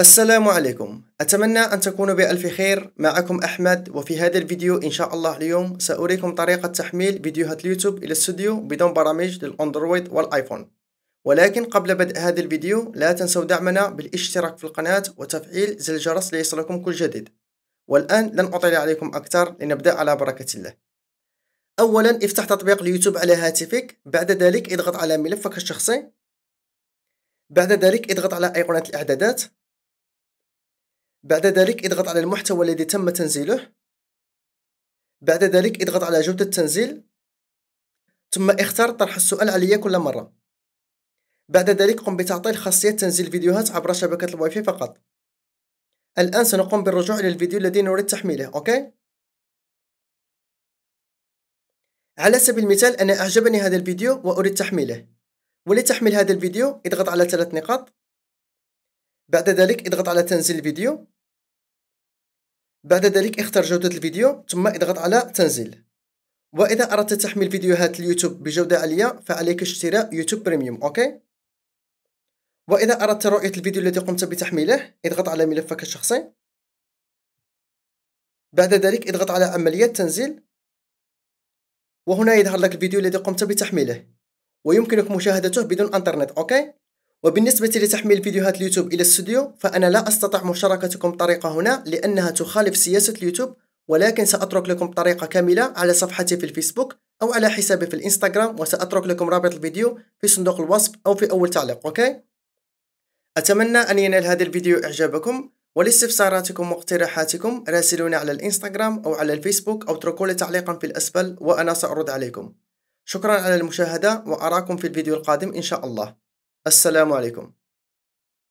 السلام عليكم أتمنى أن تكونوا بألف خير معكم أحمد وفي هذا الفيديو إن شاء الله اليوم سأريكم طريقة تحميل فيديوهات اليوتيوب إلى الاستوديو بدون برامج للأندرويد والآيفون ولكن قبل بدء هذا الفيديو لا تنسوا دعمنا بالاشتراك في القناة وتفعيل زر الجرس ليصلكم كل جديد والآن لن أطيل عليكم أكثر لنبدأ على بركة الله أولا افتح تطبيق اليوتيوب على هاتفك بعد ذلك اضغط على ملفك الشخصي بعد ذلك اضغط على أيقونة الإعدادات بعد ذلك اضغط على المحتوى الذي تم تنزيله بعد ذلك اضغط على جودة التنزيل ثم اختار طرح السؤال علي كل مرة بعد ذلك قم بتعطيل خاصية تنزيل فيديوهات عبر شبكة الواي فاي فقط الآن سنقوم بالرجوع إلى الفيديو الذي نريد تحميله أوكي؟ على سبيل المثال أنا أعجبني هذا الفيديو وأريد تحميله ولتحميل هذا الفيديو اضغط على ثلاث نقاط بعد ذلك اضغط على تنزيل الفيديو بعد ذلك اختر جودة الفيديو ثم اضغط على تنزيل وإذا أردت تحميل فيديوهات اليوتيوب بجودة عالية فعليك اشتراء يوتيوب بريميوم أوكي وإذا أردت رؤية الفيديو الذي قمت بتحميله اضغط على ملفك الشخصي بعد ذلك اضغط على عملية تنزيل وهنا يظهر لك الفيديو الذي قمت بتحميله ويمكنك مشاهدته بدون انترنت اوكي وبالنسبة لتحميل فيديوهات اليوتيوب إلى الاستوديو فأنا لا أستطيع مشاركتكم طريقة هنا لأنها تخالف سياسة اليوتيوب ولكن سأترك لكم طريقة كاملة على صفحتي في الفيسبوك أو على حسابي في الإنستغرام وسأترك لكم رابط الفيديو في صندوق الوصف أو في أول تعليق أوكي؟ أتمنى أن ينال هذا الفيديو إعجابكم ولاستفساراتكم واقتراحاتكم راسلونا على الإنستغرام أو على الفيسبوك أو اتركوا لي تعليقا في الأسفل وأنا سأرد عليكم شكرا على المشاهدة وأراكم في الفيديو القادم إن شاء الله السلام عليكم